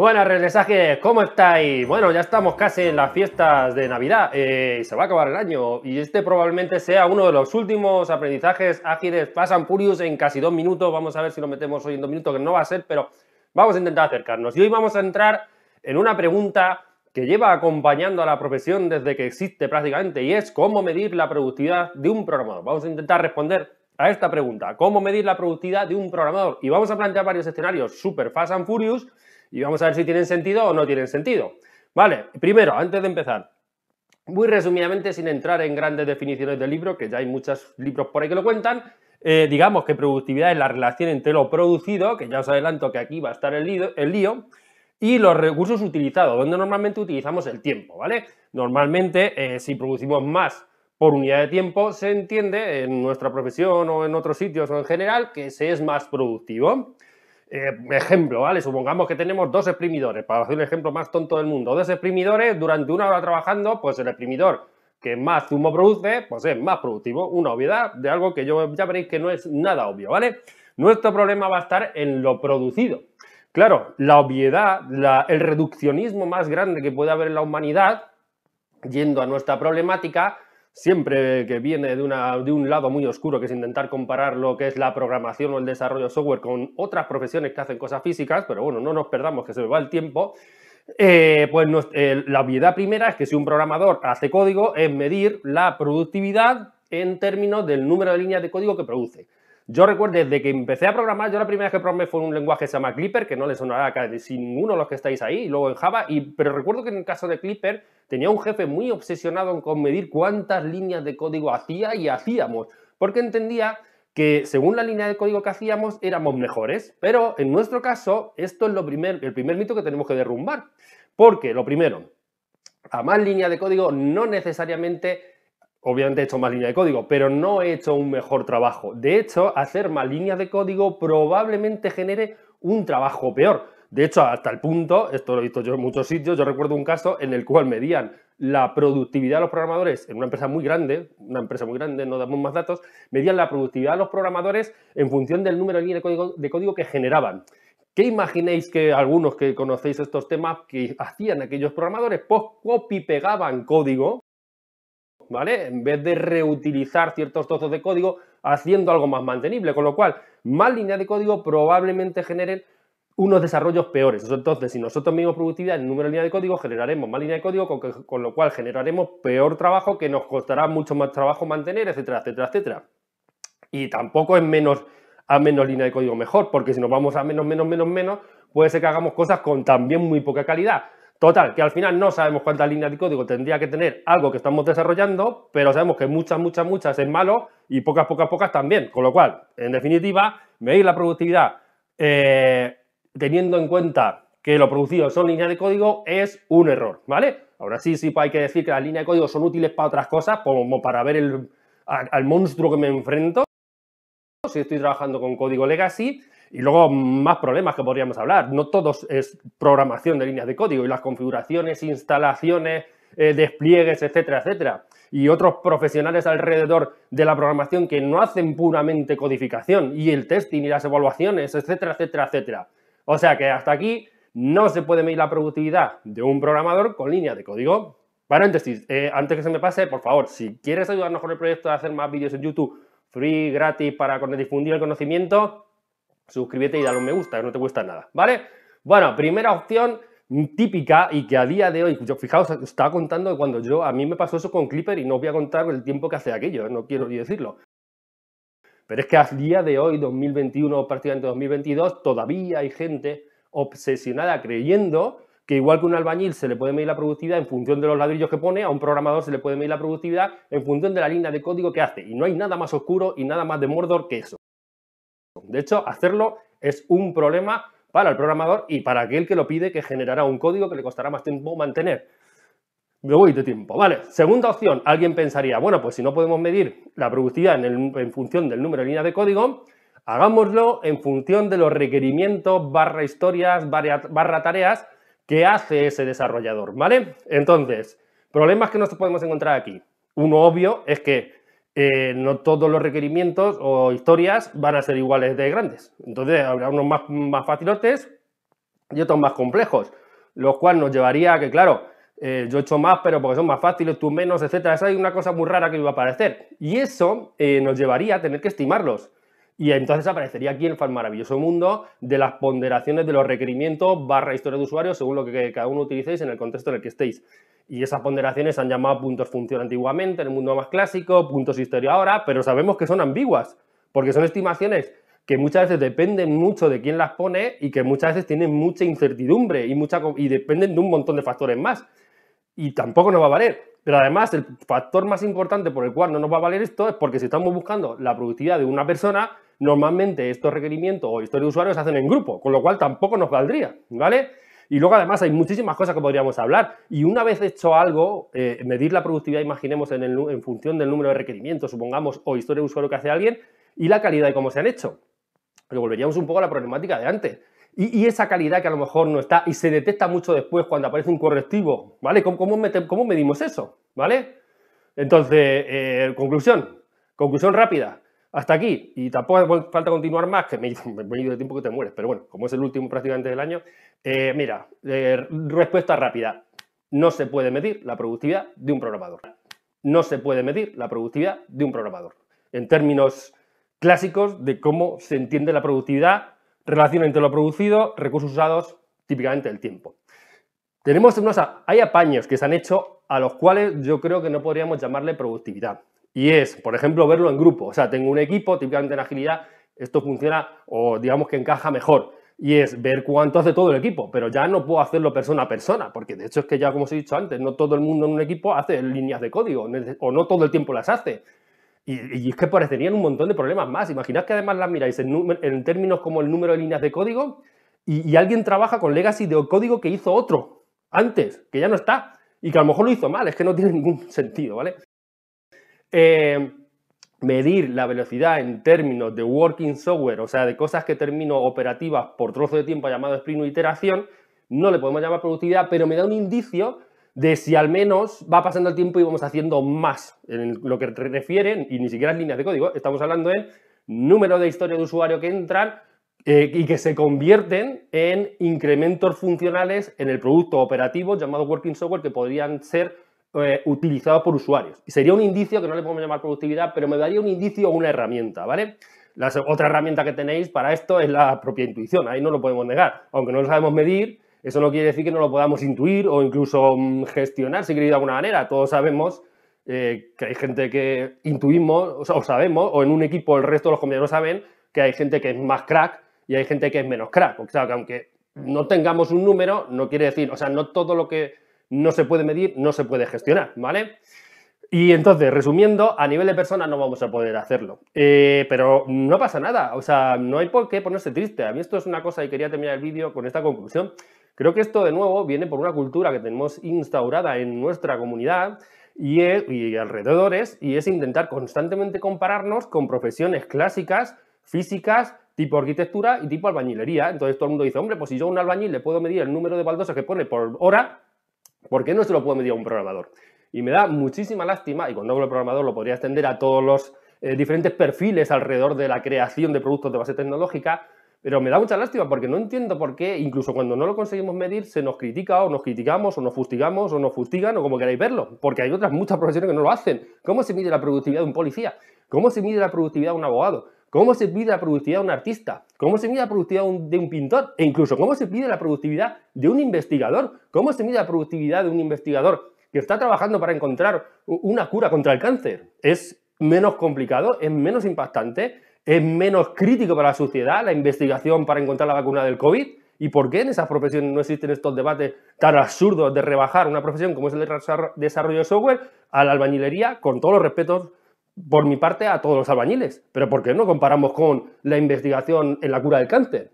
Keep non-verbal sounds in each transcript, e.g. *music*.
Buenas, regresajes, ¿cómo estáis? Bueno, ya estamos casi en las fiestas de Navidad eh, se va a acabar el año. Y este probablemente sea uno de los últimos aprendizajes ágiles and Furious en casi dos minutos. Vamos a ver si lo metemos hoy en dos minutos, que no va a ser, pero vamos a intentar acercarnos. Y hoy vamos a entrar en una pregunta que lleva acompañando a la profesión desde que existe prácticamente y es cómo medir la productividad de un programador. Vamos a intentar responder a esta pregunta, ¿cómo medir la productividad de un programador? Y vamos a plantear varios escenarios super Fast and Furious y vamos a ver si tienen sentido o no tienen sentido. Vale, primero, antes de empezar, muy resumidamente, sin entrar en grandes definiciones del libro, que ya hay muchos libros por ahí que lo cuentan, eh, digamos que productividad es la relación entre lo producido, que ya os adelanto que aquí va a estar el lío, el lío y los recursos utilizados, donde normalmente utilizamos el tiempo, ¿vale? Normalmente, eh, si producimos más por unidad de tiempo, se entiende en nuestra profesión o en otros sitios o en general que se es más productivo. Eh, ejemplo, ¿vale? Supongamos que tenemos dos exprimidores, para hacer el ejemplo más tonto del mundo. Dos exprimidores durante una hora trabajando, pues el exprimidor que más zumo produce, pues es más productivo. Una obviedad de algo que yo ya veréis que no es nada obvio, ¿vale? Nuestro problema va a estar en lo producido. Claro, la obviedad, el reduccionismo más grande que puede haber en la humanidad, yendo a nuestra problemática, siempre que viene de, un lado muy oscuro, que es intentar comparar lo que es la programación o el desarrollo de software con otras profesiones que hacen cosas físicas, pero bueno, no nos perdamos que se me va el tiempo. Eh, pues eh, la obviedad primera es que si un programador hace código es medir la productividad en términos del número de líneas de código que produce. Yo recuerdo, desde que empecé a programar, yo la primera vez que programé fue en un lenguaje que se llama Clipper, que no le sonará a casi ninguno de los que estáis ahí, luego en Java, y, pero recuerdo que en el caso de Clipper tenía un jefe muy obsesionado con medir cuántas líneas de código hacía y hacíamos, porque entendía que según la línea de código que hacíamos éramos mejores, pero en nuestro caso esto es lo el primer mito que tenemos que derrumbar, porque lo primero, a más línea de código no necesariamente Obviamente he hecho más líneas de código, pero no he hecho un mejor trabajo. De hecho, hacer más líneas de código probablemente genere un trabajo peor. De hecho, hasta el punto, esto lo he visto yo en muchos sitios, yo recuerdo un caso en el cual medían la productividad de los programadores en una empresa muy grande, una empresa muy grande, no damos más datos, medían la productividad de los programadores en función del número de líneas de código, de código que generaban. ¿Qué imaginéis que algunos que conocéis estos temas que hacían aquellos programadores? Pues copy pegaban código ¿vale? En vez de reutilizar ciertos trozos de código haciendo algo más mantenible, con lo cual más líneas de código probablemente generen unos desarrollos peores. Entonces, si nosotros mismos productividad en número de líneas de código, generaremos más líneas de código, con, lo cual generaremos peor trabajo que nos costará mucho más trabajo mantener, etcétera, etcétera, etcétera. Y tampoco es menos a menos línea de código mejor, porque si nos vamos a menos, menos, menos, menos, puede ser que hagamos cosas con también muy poca calidad. Total, que al final no sabemos cuántas líneas de código tendría que tener algo que estamos desarrollando, pero sabemos que muchas, muchas, muchas es malo y pocas, pocas, pocas también. Con lo cual, en definitiva, medir la productividad eh, teniendo en cuenta que lo producido son líneas de código es un error, ¿vale? Ahora sí, sí pues hay que decir que las líneas de código son útiles para otras cosas, como para ver el, al monstruo que me enfrento, si estoy trabajando con código legacy, y luego más problemas que podríamos hablar. No todo es programación de líneas de código y las configuraciones, instalaciones, eh, despliegues, etcétera, etcétera. Y otros profesionales alrededor de la programación que no hacen puramente codificación y el testing y las evaluaciones, etcétera, etcétera, etcétera. O sea que hasta aquí no se puede medir la productividad de un programador con líneas de código. Paréntesis, eh, antes que se me pase, por favor, si quieres ayudarnos con el proyecto de hacer más vídeos en YouTube free, gratis, para difundir el conocimiento, suscríbete y dale un me gusta, que no te cuesta nada, ¿vale? Bueno, primera opción típica y que a día de hoy, fijaos, estaba contando cuando yo, a mí me pasó eso con Clipper y no os voy a contar el tiempo que hace aquello, no quiero ni decirlo. Pero es que a día de hoy, 2021, prácticamente 2022, todavía hay gente obsesionada creyendo que igual que un albañil se le puede medir la productividad en función de los ladrillos que pone, a un programador se le puede medir la productividad en función de la línea de código que hace. Y no hay nada más oscuro y nada más de Mordor que eso. De hecho, hacerlo es un problema para el programador y para aquel que lo pide que generará un código que le costará más tiempo mantener. Me voy de tiempo. Vale, segunda opción. Alguien pensaría, bueno, pues si no podemos medir la productividad en, función del número de líneas de código, hagámoslo en función de los requerimientos barra historias barra, tareas que hace ese desarrollador, ¿vale? Entonces, problemas que nos podemos encontrar aquí. Uno obvio es que eh, no todos los requerimientos o historias van a ser iguales de grandes. Entonces habrá unos más, más facilotes y otros más complejos, lo cual nos llevaría a que, claro, eh, yo he hecho más, pero porque son más fáciles, tú menos, etcétera. Esa es una cosa muy rara que iba a aparecer Y eso eh, nos llevaría a tener que estimarlos. Y entonces aparecería aquí el maravilloso mundo de las ponderaciones de los requerimientos barra historia de usuario según lo que cada uno utilicéis en el contexto en el que estéis. Y esas ponderaciones se han llamado puntos función antiguamente, en el mundo más clásico, puntos historia ahora, pero sabemos que son ambiguas, porque son estimaciones que muchas veces dependen mucho de quién las pone y que muchas veces tienen mucha incertidumbre y, mucha, y dependen de un montón de factores más. Y tampoco nos va a valer. Pero además, el factor más importante por el cual no nos va a valer esto es porque si estamos buscando la productividad de una persona, Normalmente estos requerimientos o historia de usuario se hacen en grupo, con lo cual tampoco nos valdría, ¿vale? Y luego además hay muchísimas cosas que podríamos hablar. Y una vez hecho algo, eh, medir la productividad, imaginemos, en, en función del número de requerimientos, supongamos, o historia de usuario que hace alguien, y la calidad de cómo se han hecho. Pero volveríamos un poco a la problemática de antes. Y, esa calidad que a lo mejor no está y se detecta mucho después cuando aparece un correctivo, ¿vale? ¿Cómo, medimos eso? ¿Vale? Entonces, eh, conclusión, conclusión rápida hasta aquí. Y tampoco falta continuar más, que *laughs* me, he ido de tiempo que te mueres, pero bueno, como es el último prácticamente del año, eh, mira, eh, respuesta rápida. No se puede medir la productividad de un programador. No se puede medir la productividad de un programador. En términos clásicos de cómo se entiende la productividad, relación entre lo producido, recursos usados, típicamente el tiempo. Tenemos unos, hay apaños que se han hecho a los cuales yo creo que no podríamos llamarle productividad y es, por ejemplo, verlo en grupo. O sea, tengo un equipo, típicamente en agilidad, esto funciona o digamos que encaja mejor. Y es ver cuánto hace todo el equipo, pero ya no puedo hacerlo persona a persona, porque de hecho es que ya, como os he dicho antes, no todo el mundo en un equipo hace líneas de código, o no todo el tiempo las hace. Y, es que parecerían un montón de problemas más. Imaginad que además las miráis en, términos como el número de líneas de código y alguien trabaja con legacy de código que hizo otro antes, que ya no está, y que a lo mejor lo hizo mal, es que no tiene ningún sentido, ¿vale? Eh, medir la velocidad en términos de working software, o sea, de cosas que termino operativas por trozo de tiempo llamado sprint o iteración, no le podemos llamar productividad, pero me da un indicio de si al menos va pasando el tiempo y vamos haciendo más. En lo que refieren, y ni siquiera en líneas de código, estamos hablando en número de historias de usuario que entran eh, y que se convierten en incrementos funcionales en el producto operativo llamado working software que podrían ser eh, utilizado por usuarios. Sería un indicio que no le podemos llamar productividad, pero me daría un indicio o una herramienta, ¿vale? La otra herramienta que tenéis para esto es la propia intuición, ahí no lo podemos negar. Aunque no lo sabemos medir, eso no quiere decir que no lo podamos intuir o incluso mm, gestionar, si queréis, de alguna manera. Todos sabemos eh, que hay gente que intuimos o, sabemos, o en un equipo el resto de los compañeros saben que hay gente que es más crack y hay gente que es menos crack. O sea, que aunque no tengamos un número, no quiere decir, o sea, no todo lo que no se puede medir, no se puede gestionar, ¿vale? Y entonces, resumiendo, a nivel de persona no vamos a poder hacerlo. Eh, pero no pasa nada, o sea, no hay por qué ponerse triste. A mí esto es una cosa y quería terminar el vídeo con esta conclusión. Creo que esto, de nuevo, viene por una cultura que tenemos instaurada en nuestra comunidad y, e, y alrededores, y es intentar constantemente compararnos con profesiones clásicas, físicas, tipo arquitectura y tipo albañilería. Entonces todo el mundo dice, hombre, pues si yo un albañil le puedo medir el número de baldosas que pone por hora, ¿Por qué no se lo puede medir a un programador. Y me da muchísima lástima, y cuando hablo de programador lo podría extender a todos los eh, diferentes perfiles alrededor de la creación de productos de base tecnológica, pero me da mucha lástima porque no entiendo por qué, incluso cuando no lo conseguimos medir, se nos critica o nos criticamos o nos fustigamos o nos fustigan o como queráis verlo, porque hay otras muchas *laughs* profesiones que no lo hacen. ¿Cómo se mide la productividad de un policía? ¿Cómo se mide la productividad de un abogado? cómo se pide la productividad de un artista, cómo se mide la productividad de un pintor e incluso cómo se pide la productividad de un investigador, cómo se mide la productividad de un investigador que está trabajando para encontrar una cura contra el cáncer. Es menos complicado, es menos impactante, es menos crítico para la sociedad la investigación para encontrar la vacuna del COVID. ¿Y por qué en esas profesiones no existen estos debates tan absurdos de rebajar una profesión como es el desarrollo de software a la albañilería, con todos los respetos por mi parte a todos los albañiles. Pero ¿por qué no comparamos con la investigación en la cura del cáncer?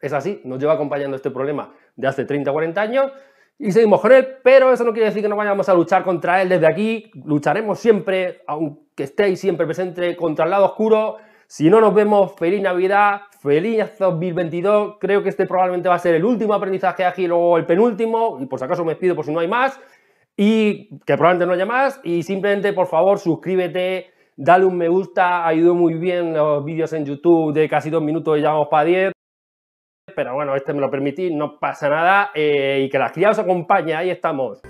Es así, nos lleva acompañando este problema de hace 30 o 40 años y seguimos con él, pero eso no quiere decir que no vayamos a luchar contra él desde aquí. Lucharemos siempre, aunque estéis siempre presente contra el lado oscuro. Si no nos vemos, feliz Navidad, feliz 2022. Creo que este probablemente va a ser el último aprendizaje aquí o el penúltimo. Y por si acaso me despido por si no hay más y que probablemente no haya más. Y simplemente, por favor, suscríbete, dale un me gusta, ha ayudó muy bien los vídeos en YouTube de casi dos minutos y ya vamos para diez Pero bueno, este me lo permití, no pasa nada. Eh, y que las crías os acompañe ahí estamos.